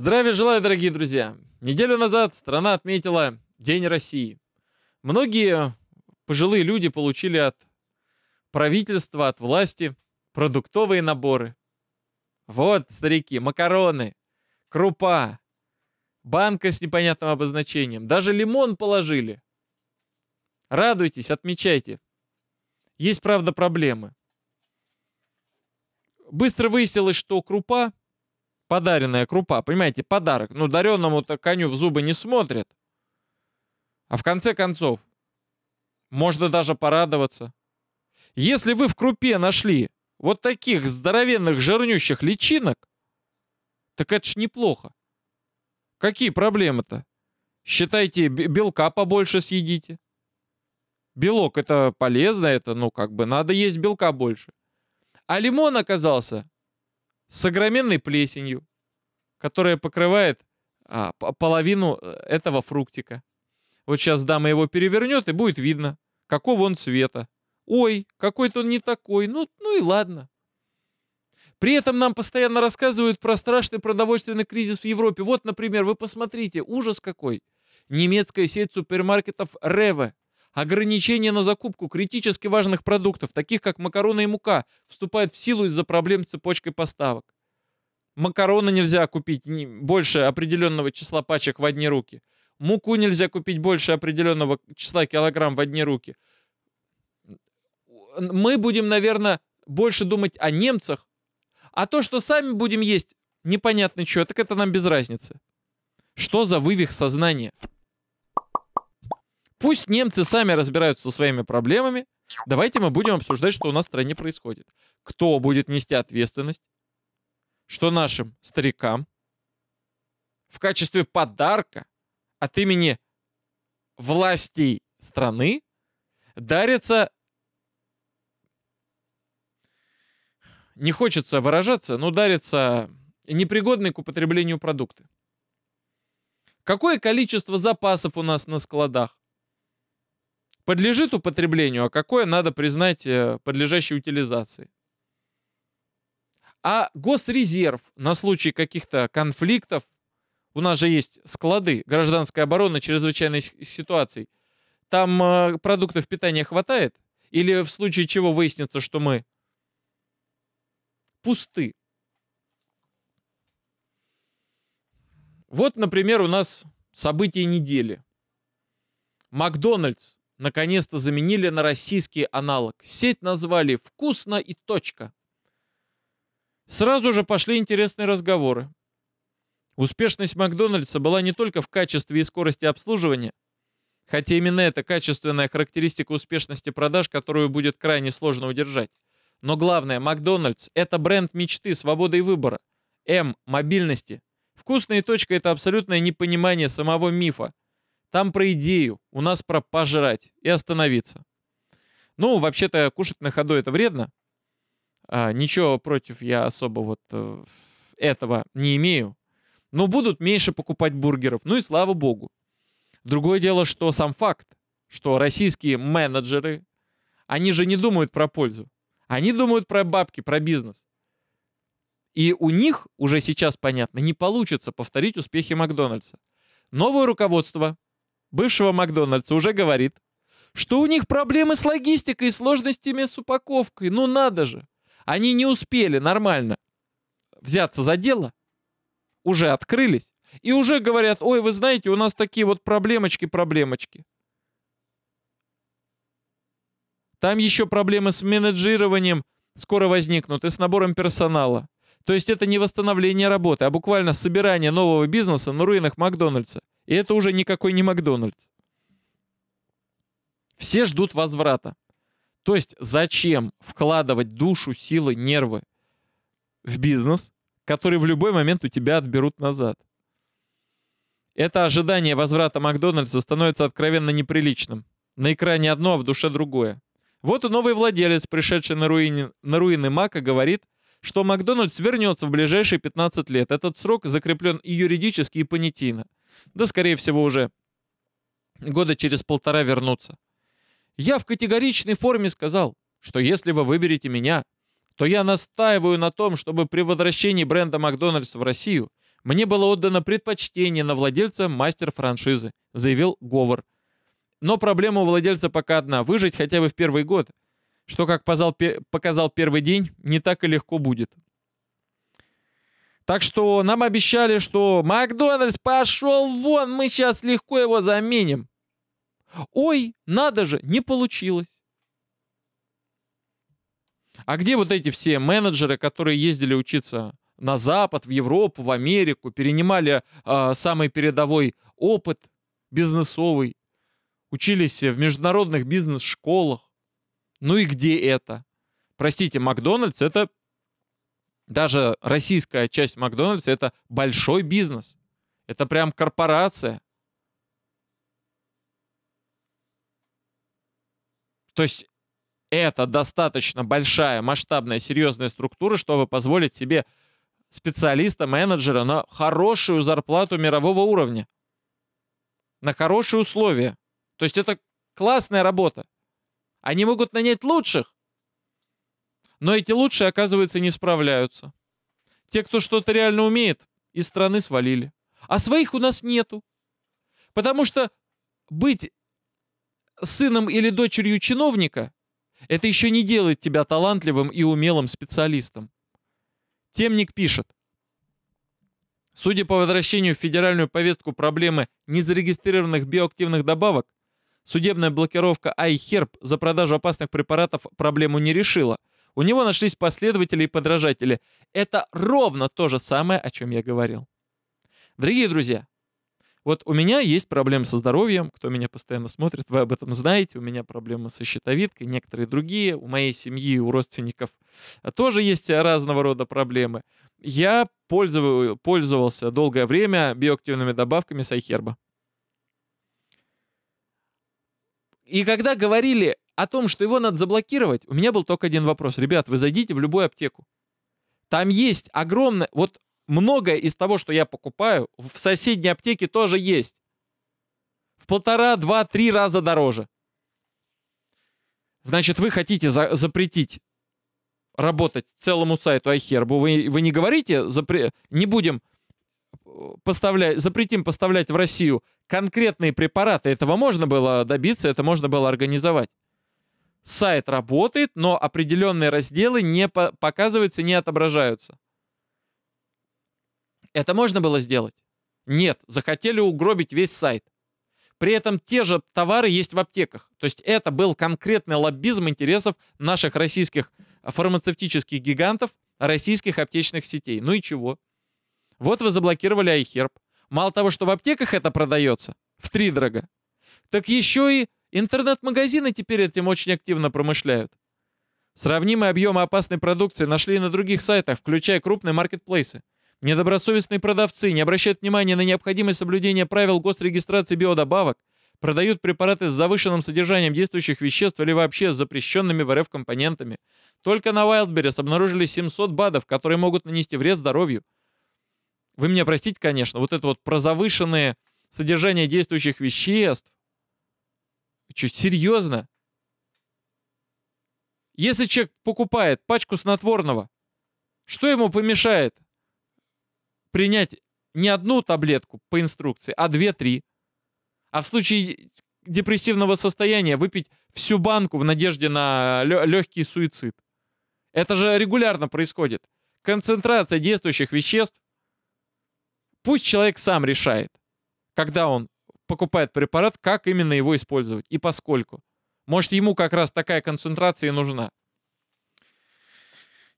Здравия желаю, дорогие друзья! Неделю назад страна отметила День России. Многие пожилые люди получили от правительства, от власти продуктовые наборы. Вот, старики, макароны, крупа, банка с непонятным обозначением, даже лимон положили. Радуйтесь, отмечайте. Есть, правда, проблемы. Быстро выяснилось, что крупа Подаренная крупа, понимаете, подарок. Ну, даренному то коню в зубы не смотрят. А в конце концов, можно даже порадоваться. Если вы в крупе нашли вот таких здоровенных жирнющих личинок, так это ж неплохо. Какие проблемы-то? Считайте, белка побольше съедите. Белок это полезно, это, ну, как бы, надо есть белка больше. А лимон оказался с огроменной плесенью которая покрывает а, половину э, этого фруктика. Вот сейчас дама его перевернет, и будет видно, какого он цвета. Ой, какой-то он не такой, ну, ну и ладно. При этом нам постоянно рассказывают про страшный продовольственный кризис в Европе. Вот, например, вы посмотрите, ужас какой. Немецкая сеть супермаркетов Реве. Ограничения на закупку критически важных продуктов, таких как макароны и мука, вступает в силу из-за проблем с цепочкой поставок. Макароны нельзя купить больше определенного числа пачек в одни руки. Муку нельзя купить больше определенного числа килограмм в одни руки. Мы будем, наверное, больше думать о немцах, а то, что сами будем есть, непонятно что, так это нам без разницы. Что за вывих сознания? Пусть немцы сами разбираются со своими проблемами. Давайте мы будем обсуждать, что у нас в стране происходит. Кто будет нести ответственность? что нашим старикам в качестве подарка от имени властей страны дарится... Не хочется выражаться, но дарится непригодные к употреблению продукты. Какое количество запасов у нас на складах? Подлежит употреблению, а какое надо признать э, подлежащей утилизации? А Госрезерв на случай каких-то конфликтов, у нас же есть склады гражданской обороны, чрезвычайной ситуации, там э, продуктов питания хватает? Или в случае чего выяснится, что мы пусты? Вот, например, у нас события недели. Макдональдс наконец-то заменили на российский аналог. Сеть назвали «Вкусно и точка». Сразу же пошли интересные разговоры. Успешность Макдональдса была не только в качестве и скорости обслуживания, хотя именно эта качественная характеристика успешности продаж, которую будет крайне сложно удержать. Но главное, Макдональдс – это бренд мечты, свободы и выбора. М – мобильности. Вкусная точка – это абсолютное непонимание самого мифа. Там про идею, у нас про пожрать и остановиться. Ну, вообще-то кушать на ходу это вредно, а, ничего против я особо вот э, этого не имею. Но будут меньше покупать бургеров. Ну и слава богу. Другое дело, что сам факт, что российские менеджеры, они же не думают про пользу. Они думают про бабки, про бизнес. И у них, уже сейчас понятно, не получится повторить успехи Макдональдса. Новое руководство бывшего Макдональдса уже говорит, что у них проблемы с логистикой и сложностями с упаковкой. Ну надо же. Они не успели нормально взяться за дело, уже открылись, и уже говорят, ой, вы знаете, у нас такие вот проблемочки-проблемочки. Там еще проблемы с менеджированием скоро возникнут и с набором персонала. То есть это не восстановление работы, а буквально собирание нового бизнеса на руинах Макдональдса. И это уже никакой не Макдональдс. Все ждут возврата. То есть зачем вкладывать душу, силы, нервы в бизнес, который в любой момент у тебя отберут назад? Это ожидание возврата Макдональдса становится откровенно неприличным. На экране одно, а в душе другое. Вот и новый владелец, пришедший на, руине, на руины Мака, говорит, что Макдональдс вернется в ближайшие 15 лет. Этот срок закреплен и юридически, и понятийно. Да, скорее всего, уже года через полтора вернутся. Я в категоричной форме сказал, что если вы выберете меня, то я настаиваю на том, чтобы при возвращении бренда «Макдональдс» в Россию мне было отдано предпочтение на владельца мастер-франшизы», — заявил Говор. Но проблема у владельца пока одна — выжить хотя бы в первый год, что, как показал первый день, не так и легко будет. Так что нам обещали, что «Макдональдс, пошел вон, мы сейчас легко его заменим». Ой, надо же, не получилось. А где вот эти все менеджеры, которые ездили учиться на Запад, в Европу, в Америку, перенимали э, самый передовой опыт бизнесовый, учились в международных бизнес-школах? Ну и где это? Простите, Макдональдс это даже российская часть Макдональдса это большой бизнес. Это прям корпорация. То есть это достаточно большая, масштабная, серьезная структура, чтобы позволить себе специалиста, менеджера на хорошую зарплату мирового уровня. На хорошие условия. То есть это классная работа. Они могут нанять лучших. Но эти лучшие, оказывается, не справляются. Те, кто что-то реально умеет, из страны свалили. А своих у нас нету. Потому что быть сыном или дочерью чиновника, это еще не делает тебя талантливым и умелым специалистом. Темник пишет. Судя по возвращению в федеральную повестку проблемы незарегистрированных биоактивных добавок, судебная блокировка iHerb за продажу опасных препаратов проблему не решила. У него нашлись последователи и подражатели. Это ровно то же самое, о чем я говорил. Дорогие друзья, вот у меня есть проблемы со здоровьем, кто меня постоянно смотрит, вы об этом знаете, у меня проблемы со щитовидкой, некоторые другие, у моей семьи, у родственников э, тоже есть разного рода проблемы. Я пользовался долгое время биоактивными добавками сайхерба. И когда говорили о том, что его надо заблокировать, у меня был только один вопрос. Ребят, вы зайдите в любую аптеку. Там есть огромное... Вот многое из того, что я покупаю, в соседней аптеке тоже есть. В полтора, два, три раза дороже. Значит, вы хотите за запретить работать целому сайту iHerb. Вы, вы не говорите, запре не будем э, поставлять, запретим поставлять в Россию конкретные препараты. Этого можно было добиться, это можно было организовать. Сайт работает, но определенные разделы не по показываются, не отображаются. Это можно было сделать? Нет, захотели угробить весь сайт. При этом те же товары есть в аптеках. То есть это был конкретный лоббизм интересов наших российских фармацевтических гигантов, российских аптечных сетей. Ну и чего? Вот вы заблокировали iHerb. Мало того, что в аптеках это продается, в три дорого, так еще и интернет-магазины теперь этим очень активно промышляют. Сравнимые объемы опасной продукции нашли и на других сайтах, включая крупные маркетплейсы. Недобросовестные продавцы не обращают внимания на необходимость соблюдения правил госрегистрации биодобавок, продают препараты с завышенным содержанием действующих веществ или вообще с запрещенными в РФ компонентами. Только на Wildberries обнаружили 700 БАДов, которые могут нанести вред здоровью. Вы меня простите, конечно, вот это вот про завышенное содержание действующих веществ. Чуть серьезно? Если человек покупает пачку снотворного, что ему помешает принять не одну таблетку по инструкции, а две-три. А в случае депрессивного состояния выпить всю банку в надежде на легкий суицид. Это же регулярно происходит. Концентрация действующих веществ. Пусть человек сам решает, когда он покупает препарат, как именно его использовать и поскольку. Может, ему как раз такая концентрация и нужна.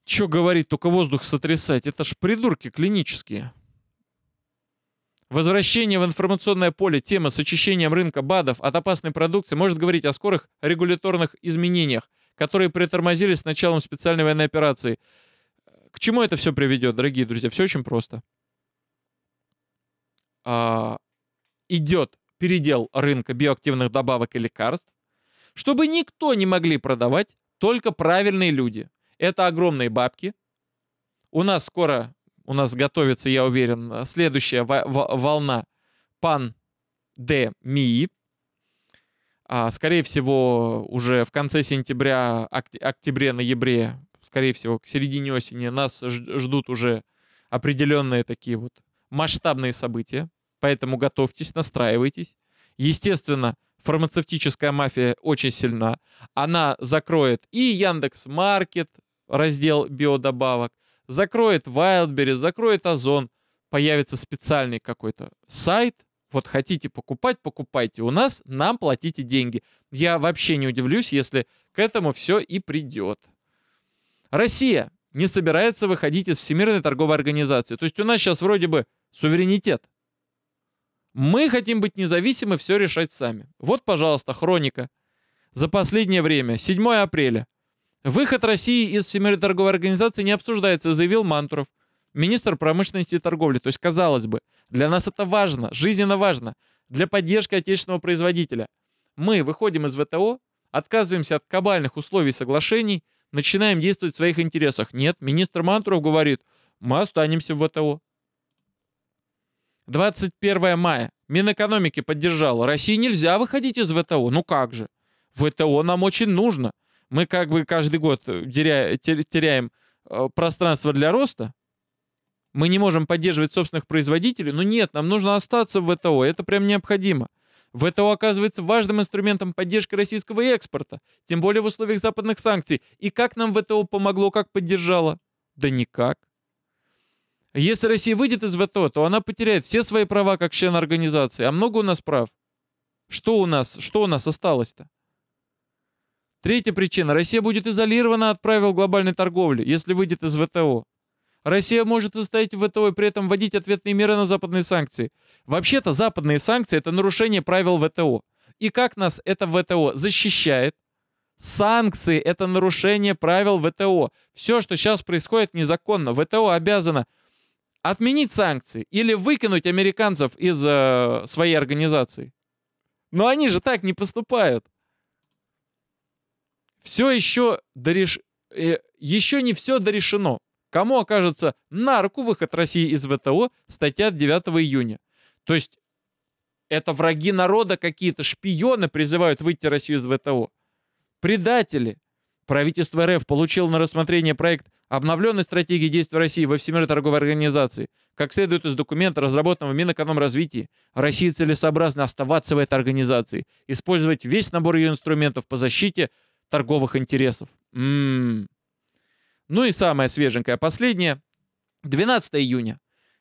Что говорить, только воздух сотрясать, это ж придурки клинические. Возвращение в информационное поле темы с очищением рынка БАДов от опасной продукции может говорить о скорых регуляторных изменениях, которые притормозили с началом специальной военной операции. К чему это все приведет, дорогие друзья? Все очень просто. А, идет передел рынка биоактивных добавок и лекарств, чтобы никто не могли продавать, только правильные люди – это огромные бабки. У нас скоро, у нас готовится, я уверен, следующая волна пан де МИИ. А, скорее всего, уже в конце сентября, октябре, ноябре, скорее всего, к середине осени нас ждут уже определенные такие вот масштабные события. Поэтому готовьтесь, настраивайтесь. Естественно, фармацевтическая мафия очень сильна. Она закроет и Яндекс Маркет, раздел биодобавок, закроет Wildberries, закроет Озон, появится специальный какой-то сайт, вот хотите покупать, покупайте у нас, нам платите деньги. Я вообще не удивлюсь, если к этому все и придет. Россия не собирается выходить из Всемирной торговой организации. То есть у нас сейчас вроде бы суверенитет. Мы хотим быть независимы, все решать сами. Вот, пожалуйста, хроника. За последнее время, 7 апреля, Выход России из Всемирной торговой организации не обсуждается, заявил Мантуров, министр промышленности и торговли. То есть, казалось бы, для нас это важно, жизненно важно, для поддержки отечественного производителя. Мы выходим из ВТО, отказываемся от кабальных условий соглашений, начинаем действовать в своих интересах. Нет, министр Мантуров говорит, мы останемся в ВТО. 21 мая. Минэкономики поддержала. России нельзя выходить из ВТО. Ну как же? ВТО нам очень нужно мы как бы каждый год э, теряем э, пространство для роста, мы не можем поддерживать собственных производителей, но нет, нам нужно остаться в ВТО, это прям необходимо. ВТО оказывается важным инструментом поддержки российского экспорта, тем более в условиях западных санкций. И как нам ВТО помогло, как поддержало? Да никак. Если Россия выйдет из ВТО, то она потеряет все свои права как член организации. А много у нас прав? Что у нас, что у нас осталось-то? Третья причина. Россия будет изолирована от правил глобальной торговли, если выйдет из ВТО. Россия может состоять в ВТО и при этом вводить ответные меры на западные санкции. Вообще-то западные санкции – это нарушение правил ВТО. И как нас это ВТО защищает? Санкции – это нарушение правил ВТО. Все, что сейчас происходит, незаконно. ВТО обязано отменить санкции или выкинуть американцев из э, своей организации. Но они же так не поступают. Все еще дореш... э, еще не все дорешено. Кому окажется на руку выход России из ВТО, статья 9 июня. То есть это враги народа какие-то, шпионы призывают выйти Россию из ВТО. Предатели. Правительство РФ получило на рассмотрение проект обновленной стратегии действий России во Всемирной торговой организации. Как следует из документа, разработанного в Минэкономразвитии, России целесообразно оставаться в этой организации, использовать весь набор ее инструментов по защите торговых интересов. Ммм. Ну и самое свеженькое, последнее. 12 июня.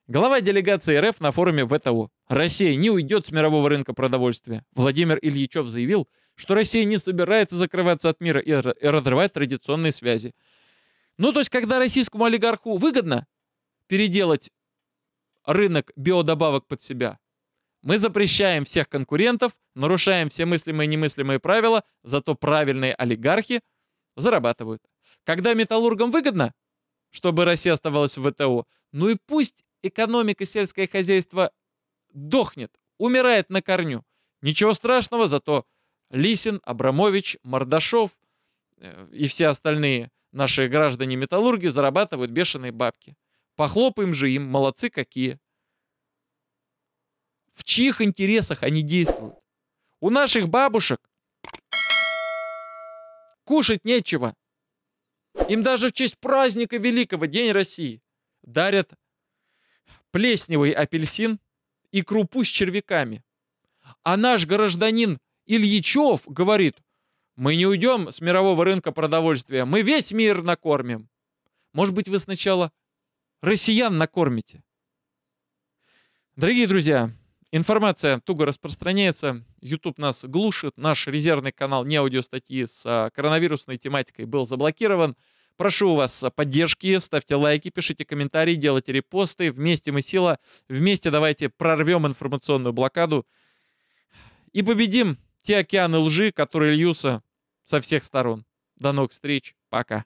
Глава делегации РФ на форуме ВТО. Россия не уйдет с мирового рынка продовольствия. Владимир Ильичев заявил, что Россия не собирается закрываться от мира и разрывать традиционные связи. Ну, то есть, когда российскому олигарху выгодно переделать рынок биодобавок под себя, мы запрещаем всех конкурентов, нарушаем все мыслимые и немыслимые правила, зато правильные олигархи зарабатывают. Когда металлургам выгодно, чтобы Россия оставалась в ВТО, ну и пусть экономика сельское хозяйство дохнет, умирает на корню. Ничего страшного, зато Лисин, Абрамович, Мордашов э, и все остальные наши граждане-металлурги зарабатывают бешеные бабки. Похлопаем же им, молодцы какие. В чьих интересах они действуют? У наших бабушек кушать нечего. Им даже в честь праздника Великого, День России, дарят плесневый апельсин и крупу с червяками. А наш гражданин Ильичев говорит, мы не уйдем с мирового рынка продовольствия, мы весь мир накормим. Может быть, вы сначала россиян накормите? Дорогие друзья, Информация туго распространяется, YouTube нас глушит, наш резервный канал не аудиостатьи с а, коронавирусной тематикой был заблокирован. Прошу у вас а, поддержки, ставьте лайки, пишите комментарии, делайте репосты. Вместе мы сила, вместе давайте прорвем информационную блокаду и победим те океаны лжи, которые льются со всех сторон. До новых встреч, пока.